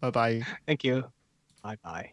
Bye bye. Thank you. Bye bye.